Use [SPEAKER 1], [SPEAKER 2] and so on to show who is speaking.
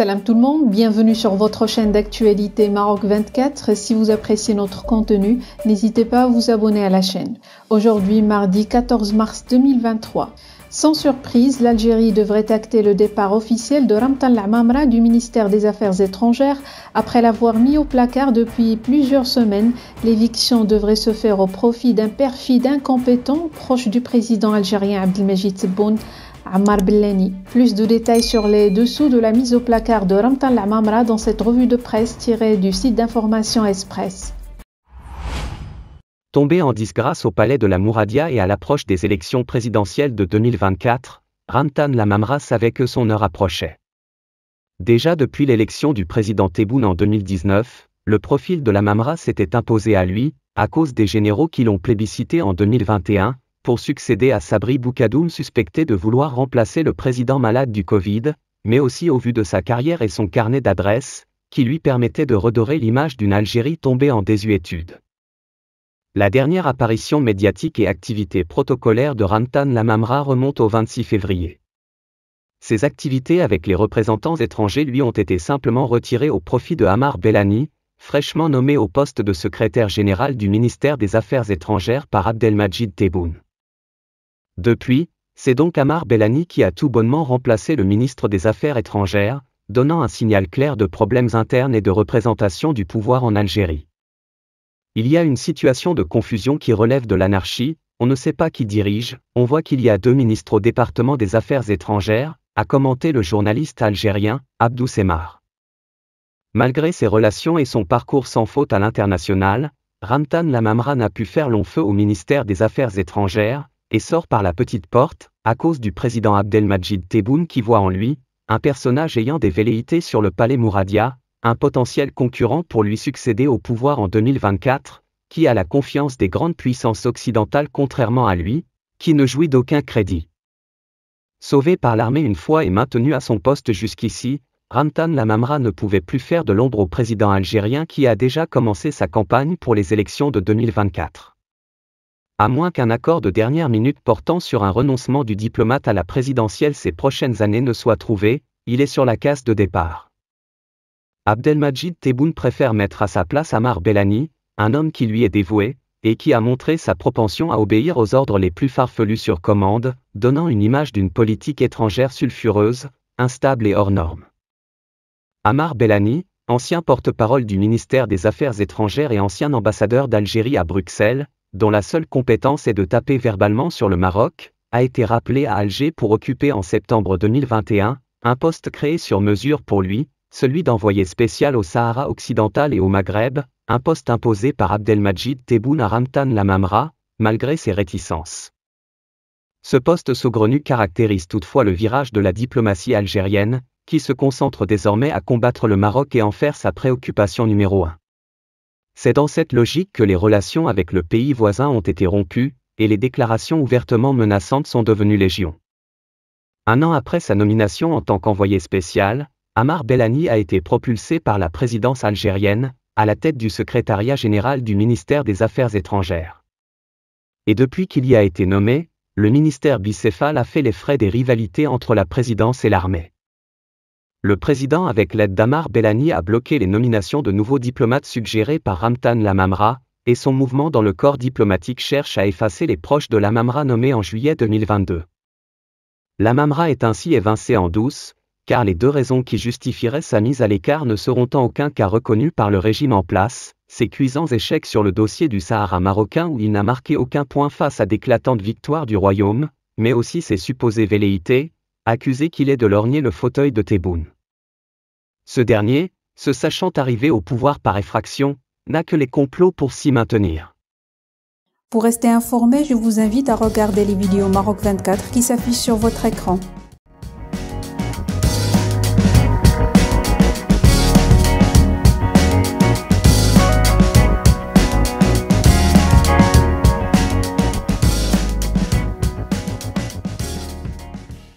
[SPEAKER 1] Salam tout le monde, bienvenue sur votre chaîne d'actualité Maroc 24. Si vous appréciez notre contenu, n'hésitez pas à vous abonner à la chaîne. Aujourd'hui, mardi 14 mars 2023. Sans surprise, l'Algérie devrait acter le départ officiel de Ramtan Lamamra du ministère des Affaires étrangères. Après l'avoir mis au placard depuis plusieurs semaines, l'éviction devrait se faire au profit d'un perfide incompétent proche du président algérien Abdelmajid Tebboune. Ammar Bellani. Plus de détails sur les dessous de la mise au placard de Ramtan Lamamra dans cette revue de presse tirée du site d'information Express.
[SPEAKER 2] Tombé en disgrâce au palais de la Mouradia et à l'approche des élections présidentielles de 2024, Ramtan Lamamra savait que son heure approchait. Déjà depuis l'élection du président Tebboune en 2019, le profil de Lamamra s'était imposé à lui, à cause des généraux qui l'ont plébiscité en 2021, pour succéder à Sabri Boukadoum suspecté de vouloir remplacer le président malade du Covid, mais aussi au vu de sa carrière et son carnet d'adresses, qui lui permettait de redorer l'image d'une Algérie tombée en désuétude. La dernière apparition médiatique et activité protocolaire de Ramtan Lamamra remonte au 26 février. Ses activités avec les représentants étrangers lui ont été simplement retirées au profit de Hamar Bellani, fraîchement nommé au poste de secrétaire général du ministère des Affaires étrangères par Abdelmajid Tebboune. Depuis, c'est donc Amar Bellani qui a tout bonnement remplacé le ministre des Affaires étrangères, donnant un signal clair de problèmes internes et de représentation du pouvoir en Algérie. Il y a une situation de confusion qui relève de l'anarchie, on ne sait pas qui dirige, on voit qu'il y a deux ministres au département des Affaires étrangères, a commenté le journaliste algérien, Abdou Semar. Malgré ses relations et son parcours sans faute à l'international, Ramtan Lamamra n'a pu faire long feu au ministère des Affaires étrangères, et sort par la petite porte, à cause du président Abdelmajid Tebboune qui voit en lui, un personnage ayant des velléités sur le palais Mouradia, un potentiel concurrent pour lui succéder au pouvoir en 2024, qui a la confiance des grandes puissances occidentales contrairement à lui, qui ne jouit d'aucun crédit. Sauvé par l'armée une fois et maintenu à son poste jusqu'ici, Ramtan Lamamra ne pouvait plus faire de l'ombre au président algérien qui a déjà commencé sa campagne pour les élections de 2024 à moins qu'un accord de dernière minute portant sur un renoncement du diplomate à la présidentielle ces prochaines années ne soit trouvé, il est sur la case de départ. Abdelmajid Tebboune préfère mettre à sa place Amar Bellani, un homme qui lui est dévoué, et qui a montré sa propension à obéir aux ordres les plus farfelus sur commande, donnant une image d'une politique étrangère sulfureuse, instable et hors norme. Amar Bellani, ancien porte-parole du ministère des Affaires étrangères et ancien ambassadeur d'Algérie à Bruxelles, dont la seule compétence est de taper verbalement sur le Maroc, a été rappelé à Alger pour occuper en septembre 2021 un poste créé sur mesure pour lui, celui d'envoyé spécial au Sahara occidental et au Maghreb, un poste imposé par Abdelmajid Tebboune à Ramtan Lamamra, malgré ses réticences. Ce poste saugrenu caractérise toutefois le virage de la diplomatie algérienne, qui se concentre désormais à combattre le Maroc et en faire sa préoccupation numéro un. C'est dans cette logique que les relations avec le pays voisin ont été rompues, et les déclarations ouvertement menaçantes sont devenues légion. Un an après sa nomination en tant qu'envoyé spécial, Amar Bellani a été propulsé par la présidence algérienne, à la tête du secrétariat général du ministère des Affaires étrangères. Et depuis qu'il y a été nommé, le ministère bicéphale a fait les frais des rivalités entre la présidence et l'armée le président avec l'aide d'Amar Bellani a bloqué les nominations de nouveaux diplomates suggérés par Ramtan Lamamra, et son mouvement dans le corps diplomatique cherche à effacer les proches de Lamamra nommés en juillet 2022. Lamamra est ainsi évincé en douce, car les deux raisons qui justifieraient sa mise à l'écart ne seront en aucun cas reconnues par le régime en place, ses cuisants échecs sur le dossier du Sahara marocain où il n'a marqué aucun point face à d'éclatantes victoires du royaume, mais aussi ses supposées velléités, accusé qu'il est de lorgner le fauteuil de Théboune. Ce dernier, se sachant arrivé au pouvoir par effraction, n'a que les complots pour s'y maintenir.
[SPEAKER 1] Pour rester informé, je vous invite à regarder les vidéos Maroc 24 qui s'affichent sur votre écran.